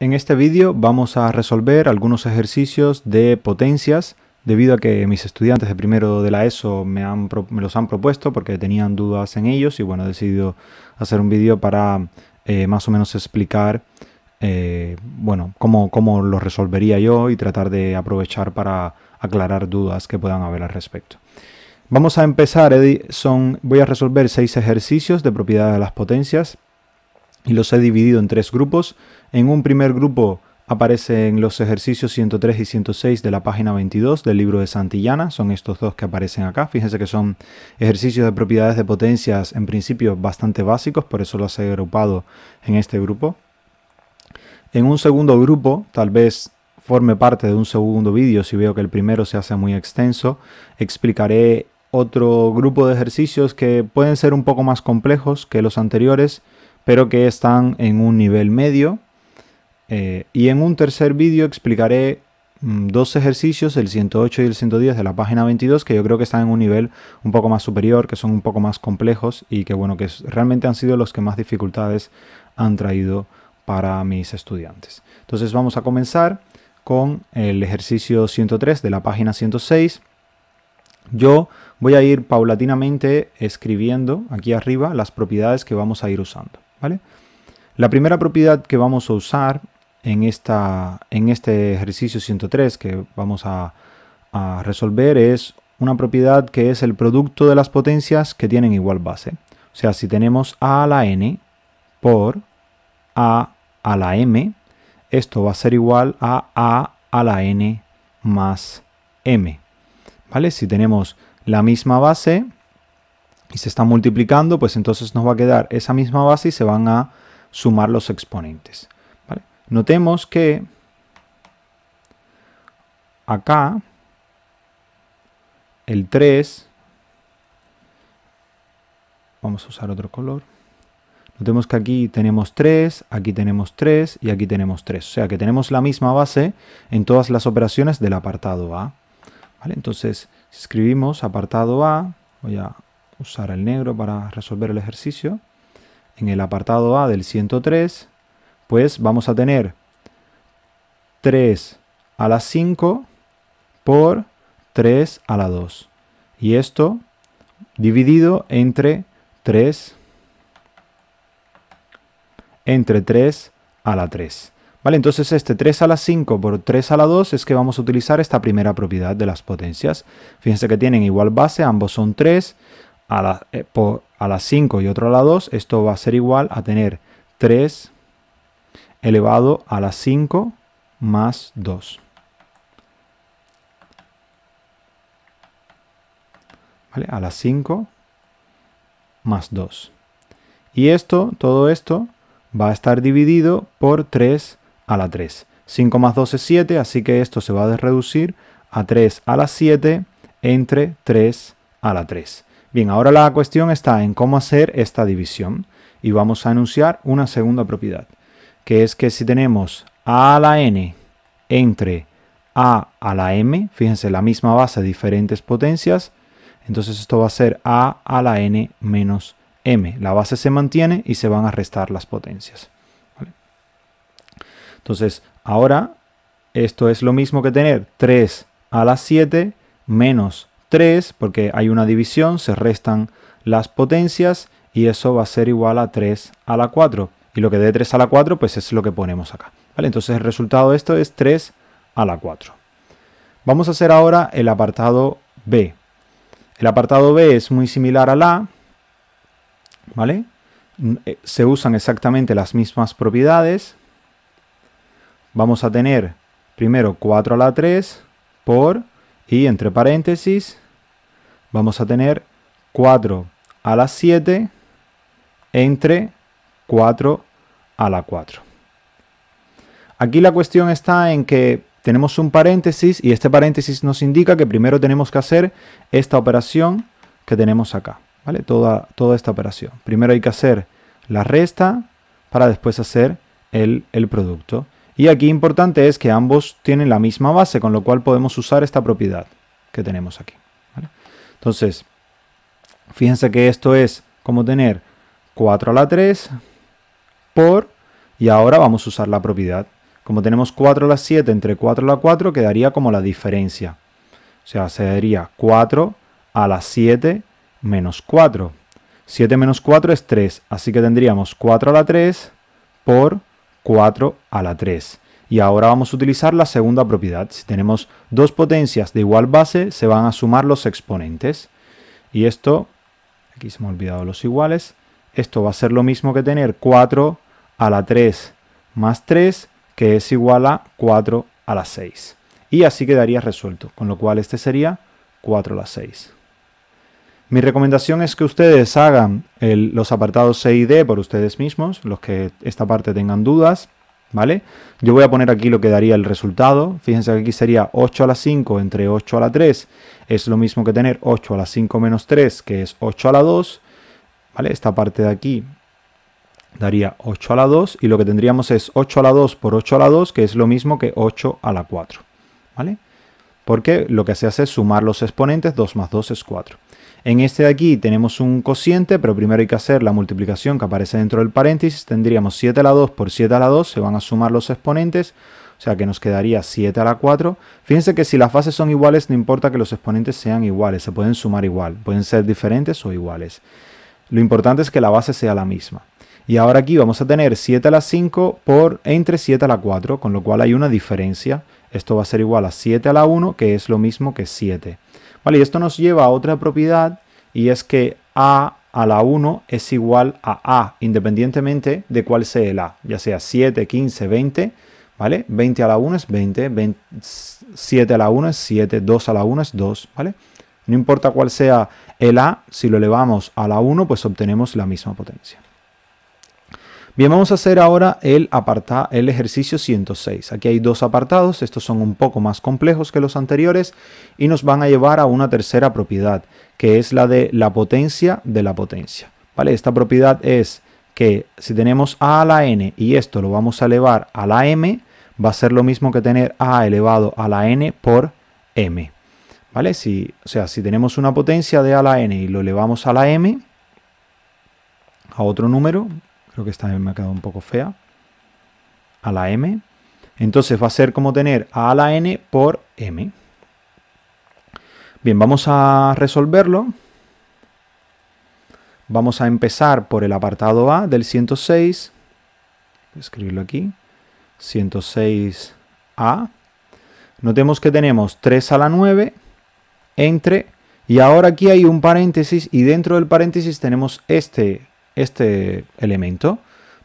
En este vídeo vamos a resolver algunos ejercicios de potencias debido a que mis estudiantes de primero de la ESO me, los han propuesto porque tenían dudas en ellos y bueno, he decidido hacer un vídeo para eh, más o menos explicar eh, bueno, cómo, cómo los resolvería yo y tratar de aprovechar para aclarar dudas que puedan haber al respecto. Vamos a empezar, Eddie. voy a resolver seis ejercicios de propiedades de las potencias y los he dividido en tres grupos. En un primer grupo aparecen los ejercicios 103 y 106 de la página 22 del libro de Santillana, son estos dos que aparecen acá. Fíjense que son ejercicios de propiedades de potencias en principio bastante básicos, por eso los he agrupado en este grupo. En un segundo grupo, tal vez forme parte de un segundo vídeo si veo que el primero se hace muy extenso, explicaré otro grupo de ejercicios que pueden ser un poco más complejos que los anteriores, pero que están en un nivel medio. Eh, y en un tercer vídeo explicaré mm, dos ejercicios, el 108 y el 110 de la página 22, que yo creo que están en un nivel un poco más superior, que son un poco más complejos y que bueno, que realmente han sido los que más dificultades han traído para mis estudiantes. Entonces vamos a comenzar con el ejercicio 103 de la página 106. Yo voy a ir paulatinamente escribiendo aquí arriba las propiedades que vamos a ir usando. ¿vale? La primera propiedad que vamos a usar en, esta, en este ejercicio 103 que vamos a, resolver es una propiedad que es el producto de las potencias que tienen igual base. O sea, si tenemos a a la n por a a la m, esto va a ser igual a a a la n más m. ¿Vale? Si tenemos la misma base, y se está multiplicando, pues entonces nos va a quedar esa misma base y se van a sumar los exponentes. Notemos que acá el 3, vamos a usar otro color, notemos que aquí tenemos 3, aquí tenemos 3 y aquí tenemos 3, o sea que tenemos la misma base en todas las operaciones del apartado A. Entonces, escribimos apartado A, voy a usar el negro para resolver el ejercicio. En el apartado A del 103, pues vamos a tener 3 a la 5 por 3 a la 2. Y esto dividido entre 3 entre 3 a la 3. ¿Vale? Entonces este 3 a la 5 por 3 a la 2 es que vamos a utilizar esta primera propiedad de las potencias. Fíjense que tienen igual base, ambos son 3 a, la, eh, a las 5 y otro a la 2, esto va a ser igual a tener 3 elevado a las 5 más 2. ¿Vale? A las 5 más 2. Y esto, todo esto, va a estar dividido por 3 a la 3. 5 más 2 es 7, así que esto se va a reducir a 3 a la 7 entre 3 a la 3. Bien, ahora la cuestión está en cómo hacer esta división y vamos a anunciar una segunda propiedad, que es que si tenemos a a la n entre a a la m, fíjense, la misma base, diferentes potencias, entonces esto va a ser a a la n menos m. La base se mantiene y se van a restar las potencias. Entonces, ahora esto es lo mismo que tener 3 a la 7 menos 3, porque hay una división, se restan las potencias y eso va a ser igual a 3 a la 4. Y lo que dé 3 a la 4, pues es lo que ponemos acá. Entonces el resultado de esto es 3 a la 4. Vamos a hacer ahora el apartado B. El apartado B es muy similar al A, ¿vale? Mm, eh, se usan exactamente las mismas propiedades. Vamos a tener primero 4 a la 3 por y entre paréntesis vamos a tener 4 a la 7 entre 4 a la 4. Aquí la cuestión está en que tenemos un paréntesis y este paréntesis nos indica que primero tenemos que hacer esta operación que tenemos acá, ¿vale? Toda, toda esta operación. Primero hay que hacer la resta para después hacer el, el producto. Y aquí importante es que ambos tienen la misma base, con lo cual podemos usar esta propiedad que tenemos aquí. Entonces, fíjense que esto es como tener 4 a la 3 por, y ahora vamos a usar la propiedad. Como tenemos 4 a la 7 entre 4 a la 4, quedaría como la diferencia. O sea, sería 4 a la 7 menos 4. 7 menos 4 es 3, así que tendríamos 4 a la 3 por 4 a la 3. Y ahora vamos a utilizar la segunda propiedad. Si tenemos dos potencias de igual base, se van a sumar los exponentes. Y esto, aquí se me ha olvidado los iguales, esto va a ser lo mismo que tener 4 a la 3 más 3, que es igual a 4 a la 6. Y así quedaría resuelto, con lo cual este sería 4 a la 6. Mi recomendación es que ustedes hagan los apartados C y D por ustedes mismos, los que esta parte tengan dudas, ¿vale? Yo voy a poner aquí lo que daría el resultado. Fíjense que aquí sería 8 a la 5 entre 8 a la 3. Es lo mismo que tener 8 a la 5 menos 3, que es 8 a la 2. ¿Vale? Esta parte de aquí daría 8 a la 2 y lo que tendríamos es 8 a la 2 por 8 a la 2, que es lo mismo que 8 a la 4. ¿Vale? Porque lo que se hace es sumar los exponentes, 2 más 2 es 4. En este de aquí tenemos un cociente, pero primero hay que hacer la multiplicación que aparece dentro del paréntesis. Tendríamos 7 a la 2 por 7 a la 2, se van a sumar los exponentes, o sea que nos quedaría 7 a la 4. Fíjense que si las bases son iguales, no importa que los exponentes sean iguales, se pueden sumar igual, pueden ser diferentes o iguales. Lo importante es que la base sea la misma. Y ahora aquí vamos a tener 7 a la 5 entre 7 a la 4, con lo cual hay una diferencia. Esto va a ser igual a 7 a la 1, que es lo mismo que 7. ¿Vale? Y esto nos lleva a otra propiedad y es que A a la 1 es igual a A, independientemente de cuál sea el A, ya sea 7, 15, 20, ¿vale? 20 a la 1 es 20, 20 7 a la 1 es 7, 2 a la 1 es 2, ¿vale? No importa cuál sea el A, si lo elevamos a la 1, pues obtenemos la misma potencia. Bien, vamos a hacer ahora el, aparta, el ejercicio 106. Aquí hay dos apartados, estos son un poco más complejos que los anteriores y nos van a llevar a una tercera propiedad, que es la de la potencia de la potencia. ¿Vale? Esta propiedad es que si tenemos a a la n y esto lo vamos a elevar a la m, va a ser lo mismo que tener a elevado a la n por m. ¿Vale? Si, o sea, si tenemos una potencia de a la n y lo elevamos a la m, a otro número, Creo que esta me ha quedado un poco fea. A la M. Entonces va a ser como tener a, a la N por M. Bien, vamos a resolverlo. Vamos a empezar por el apartado A del 106. Voy a escribirlo aquí. 106A. Notemos que tenemos 3 a la 9 entre... Y ahora aquí hay un paréntesis y dentro del paréntesis tenemos este este elemento.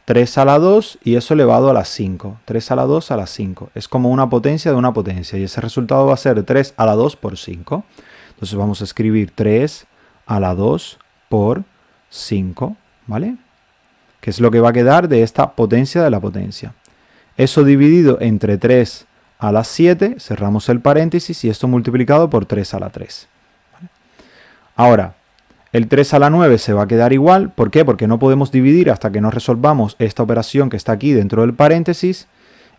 3 a la 2 y eso elevado a la 5. 3 a la 2 a la 5. Es como una potencia de una potencia y ese resultado va a ser 3 a la 2 por 5. Entonces vamos a escribir 3 a la 2 por 5, ¿vale? Que es lo que va a quedar de esta potencia de la potencia. Eso dividido entre 3 a la 7, cerramos el paréntesis y esto multiplicado por 3 a la 3. Ahora, el 3 a la 9 se va a quedar igual. ¿Por qué? Porque no podemos dividir hasta que no resolvamos esta operación que está aquí dentro del paréntesis.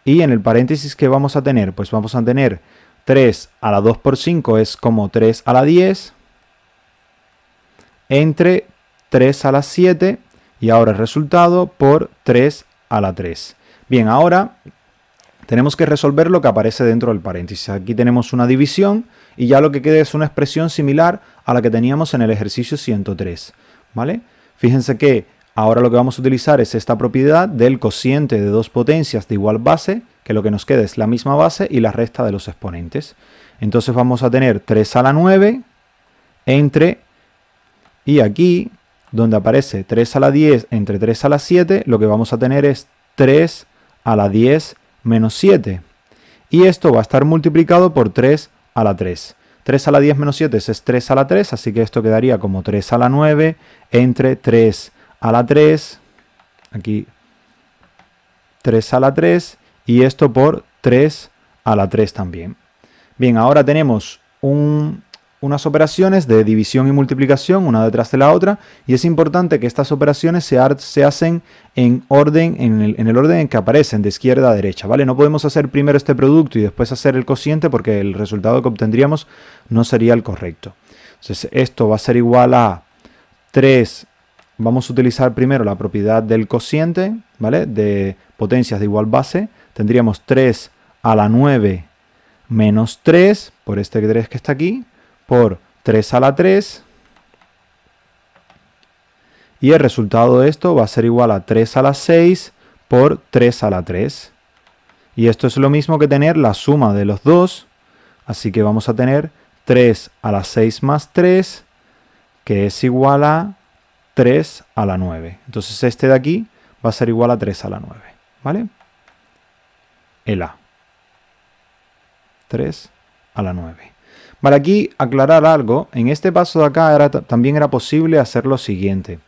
Y en el paréntesis que vamos a tener, pues vamos a tener 3 a la 2 por 5 es como 3 a la 10 entre 3 a la 7 y ahora el resultado por 3 a la 3. Bien, ahora tenemos que resolver lo que aparece dentro del paréntesis. Aquí tenemos una división y ya lo que queda es una expresión similar a la que teníamos en el ejercicio 103. ¿Vale? Fíjense que ahora lo que vamos a utilizar es esta propiedad del cociente de dos potencias de igual base, que lo que nos queda es la misma base y la resta de los exponentes. Entonces vamos a tener 3 a la 9 entre, y aquí, donde aparece 3 a la 10 entre 3 a la 7, lo que vamos a tener es 3 a la 10 menos 7. Y esto va a estar multiplicado por 3 a la 3. 3 a la 10 menos 7 es 3 a la 3, así que esto quedaría como 3 a la 9 entre 3 a la 3, aquí 3 a la 3 y esto por 3 a la 3 también. Bien, ahora tenemos un unas operaciones de división y multiplicación una detrás de la otra y es importante que estas operaciones se, hacen en orden en el, orden en que aparecen de izquierda a derecha, ¿vale? No podemos hacer primero este producto y después hacer el cociente porque el resultado que obtendríamos no sería el correcto. Entonces esto va a ser igual a 3 vamos a utilizar primero la propiedad del cociente, ¿vale? De potencias de igual base. Tendríamos 3 a la 9 menos 3 por este 3 que está aquí, por 3 a la 3. Y el resultado de esto va a ser igual a 3 a la 6 por 3 a la 3. Y esto es lo mismo que tener la suma de los dos. Así que vamos a tener 3 a la 6 más 3, que es igual a 3 a la 9. Entonces este de aquí va a ser igual a 3 a la 9. ¿Vale? El A. 3 a la 9. Para aquí aclarar algo, en este paso de acá también era posible hacer lo siguiente.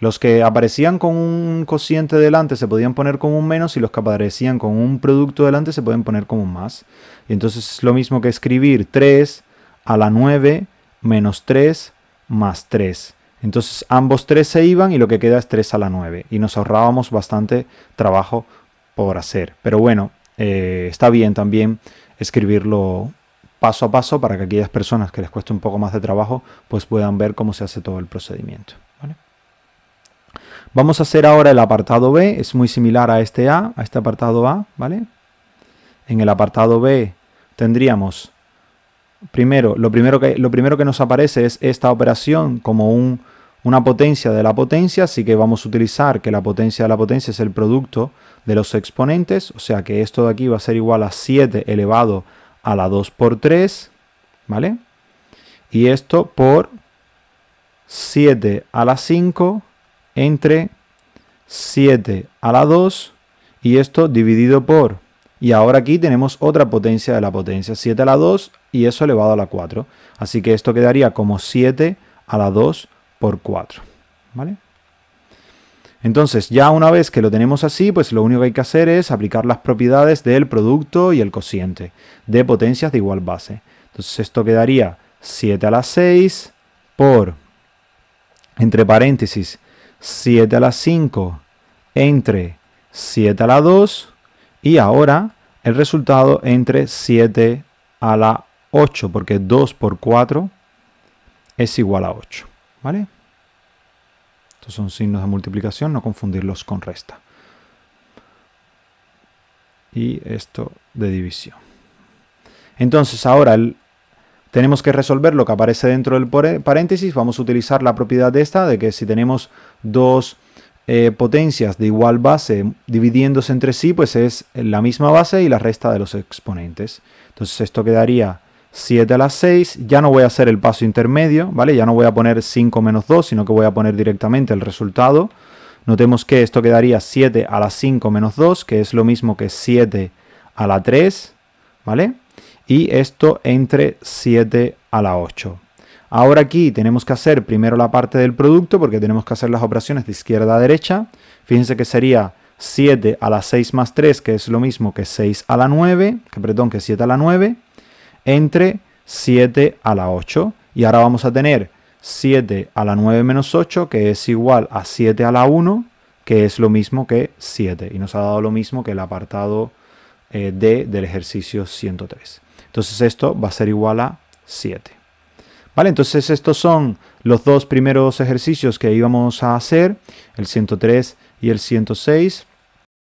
Los que aparecían con un cociente delante se podían poner como un menos y los que aparecían con un producto delante se pueden poner como un más. Y entonces es lo mismo que escribir 3 a la 9 menos 3 más 3. Entonces ambos 3 se iban y lo que queda es 3 a la 9. Y nos ahorrábamos bastante trabajo por hacer. Pero bueno, eh, está bien también escribirlo paso a paso para que aquellas personas que les cueste un poco más de trabajo pues puedan ver cómo se hace todo el procedimiento. Vamos a hacer ahora el apartado B, es muy similar a este A, a este apartado A, ¿vale? En el apartado B tendríamos primero, lo primero que, lo primero que nos aparece es esta operación como un, una potencia de la potencia, así que vamos a utilizar que la potencia de la potencia es el producto de los exponentes, o sea que esto de aquí va a ser igual a 7 elevado a la 2 por 3, ¿vale? Y esto por 7 a la 5 entre 7 a la 2 y esto dividido por. Y ahora aquí tenemos otra potencia de la potencia, 7 a la 2 y eso elevado a la 4. Así que esto quedaría como 7 a la 2 por 4, ¿vale? Entonces, ya una vez que lo tenemos así, pues lo único que hay que hacer es aplicar las propiedades del producto y el cociente de potencias de igual base. Entonces esto quedaría 7 a la 6 por, entre paréntesis, 7 a la 5 entre 7 a la 2 y ahora el resultado entre 7 a la 8, porque 2 por 4 es igual a 8, ¿vale? Estos son signos de multiplicación, no confundirlos con resta. Y esto de división. Entonces ahora tenemos que resolver lo que aparece dentro del paréntesis. Vamos a utilizar la propiedad de esta, de que si tenemos dos eh, potencias de igual base dividiéndose entre sí, pues es la misma base y la resta de los exponentes. Entonces esto quedaría 7 a las 6, ya no voy a hacer el paso intermedio, ¿vale? Ya no voy a poner 5 menos 2, sino que voy a poner directamente el resultado. Notemos que esto quedaría 7 a la 5 menos 2, que es lo mismo que 7 a la 3, ¿vale? Y esto entre 7 a la 8. Ahora aquí tenemos que hacer primero la parte del producto, porque tenemos que hacer las operaciones de izquierda a derecha. Fíjense que sería 7 a la 6 más 3, que es lo mismo que 6 a la 9, que perdón, que 7 a la 9 entre 7 a la 8. Y ahora vamos a tener 7 a la 9 menos 8, que es igual a 7 a la 1, que es lo mismo que 7. Y nos ha dado lo mismo que el apartado eh, D del ejercicio 103. Entonces esto va a ser igual a 7. Vale, entonces estos son los dos primeros ejercicios que íbamos a hacer, el 103 y el 106.